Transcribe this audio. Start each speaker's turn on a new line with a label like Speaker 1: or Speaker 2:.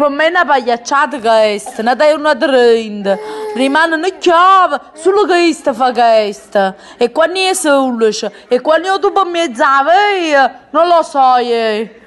Speaker 1: per me è una pagliacciata questa, ne dai una trenta. rimane una chiave, solo questa fa questa. E quando è solo, e quando io dopo mezz'ora, eh, non lo so io. Eh.